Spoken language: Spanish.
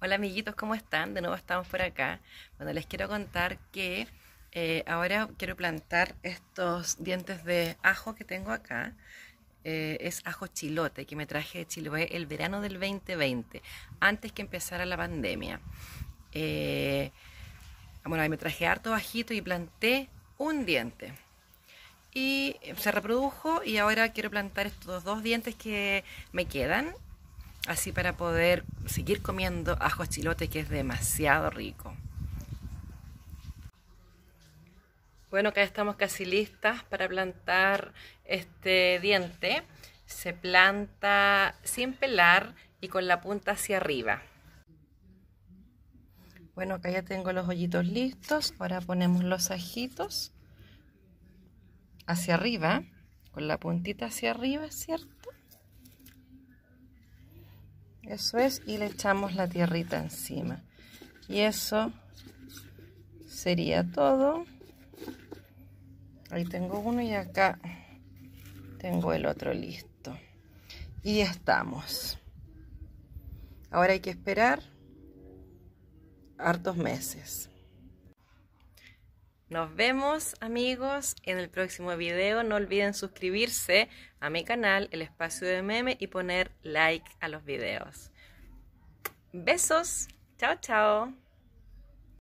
Hola amiguitos, ¿cómo están? De nuevo estamos por acá. Bueno, les quiero contar que eh, ahora quiero plantar estos dientes de ajo que tengo acá. Eh, es ajo chilote que me traje de Chile el verano del 2020, antes que empezara la pandemia. Eh, bueno, ahí me traje harto bajito y planté un diente. Y se reprodujo y ahora quiero plantar estos dos dientes que me quedan así para poder seguir comiendo ajo chilote que es demasiado rico. Bueno, acá estamos casi listas para plantar este diente. Se planta sin pelar y con la punta hacia arriba. Bueno, acá ya tengo los hoyitos listos. Ahora ponemos los ajitos hacia arriba, con la puntita hacia arriba, ¿cierto? Eso es, y le echamos la tierrita encima. Y eso sería todo. Ahí tengo uno y acá tengo el otro listo. Y estamos. Ahora hay que esperar hartos meses. Nos vemos amigos en el próximo video. No olviden suscribirse a mi canal El Espacio de Meme y poner like a los videos. Besos. Chao, chao.